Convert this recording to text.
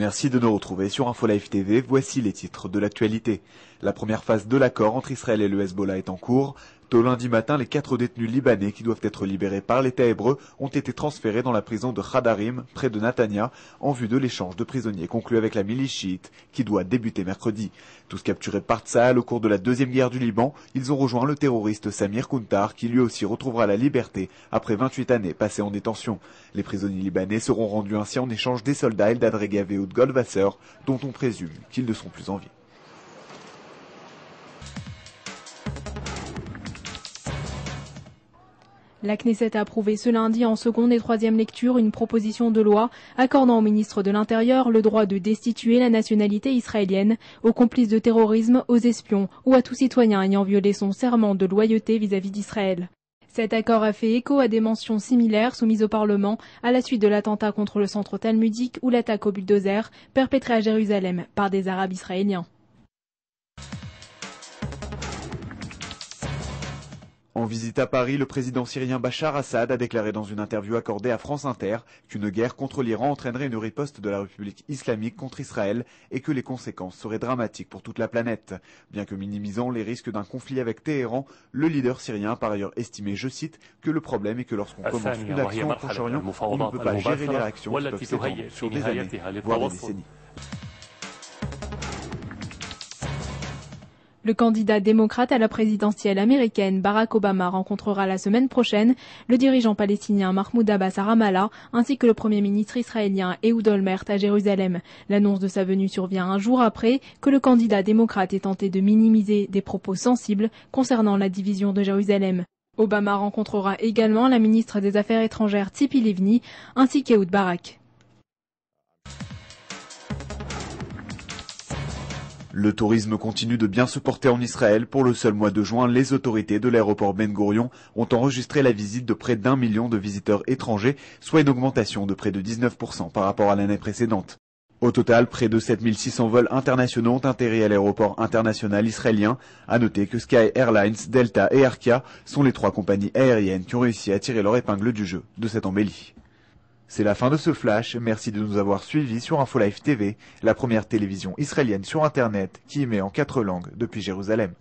Merci de nous retrouver sur InfoLife TV. Voici les titres de l'actualité. La première phase de l'accord entre Israël et le Hezbollah est en cours. Tôt lundi matin, les quatre détenus libanais qui doivent être libérés par l'État hébreu ont été transférés dans la prison de Khadarim, près de Natania, en vue de l'échange de prisonniers conclu avec la milice chiite, qui doit débuter mercredi. Tous capturés par Tsaal au cours de la deuxième guerre du Liban, ils ont rejoint le terroriste Samir Kuntar, qui lui aussi retrouvera la liberté après 28 années passées en détention. Les prisonniers libanais seront rendus ainsi en échange des soldats Eldad ou de Goldwasser, dont on présume qu'ils ne seront plus en vie. La Knesset a approuvé ce lundi en seconde et troisième lecture une proposition de loi accordant au ministre de l'Intérieur le droit de destituer la nationalité israélienne aux complices de terrorisme, aux espions ou à tout citoyen ayant violé son serment de loyauté vis-à-vis d'Israël. Cet accord a fait écho à des mentions similaires soumises au Parlement à la suite de l'attentat contre le centre talmudique ou l'attaque au bulldozer perpétrée à Jérusalem par des Arabes israéliens. En visite à Paris, le président syrien Bachar Assad a déclaré dans une interview accordée à France Inter qu'une guerre contre l'Iran entraînerait une riposte de la République islamique contre Israël et que les conséquences seraient dramatiques pour toute la planète. Bien que minimisant les risques d'un conflit avec Téhéran, le leader syrien a par ailleurs estimé, je cite, que le problème est que lorsqu'on commence une action au Proche-Orient, on ne peut pas gérer les réactions qui peuvent sur des années, des décennies. Le candidat démocrate à la présidentielle américaine Barack Obama rencontrera la semaine prochaine le dirigeant palestinien Mahmoud Abbas à Ramallah ainsi que le premier ministre israélien Ehud Olmert à Jérusalem. L'annonce de sa venue survient un jour après que le candidat démocrate ait tenté de minimiser des propos sensibles concernant la division de Jérusalem. Obama rencontrera également la ministre des Affaires étrangères Tzipi Livni ainsi qu'Ehud Barak. Le tourisme continue de bien se porter en Israël. Pour le seul mois de juin, les autorités de l'aéroport Ben Gurion ont enregistré la visite de près d'un million de visiteurs étrangers, soit une augmentation de près de 19% par rapport à l'année précédente. Au total, près de 7600 vols internationaux ont atterri à l'aéroport international israélien. À noter que Sky Airlines, Delta et Arkia sont les trois compagnies aériennes qui ont réussi à tirer leur épingle du jeu de cette embellie. C'est la fin de ce flash. Merci de nous avoir suivis sur InfoLife TV, la première télévision israélienne sur Internet qui émet en quatre langues depuis Jérusalem.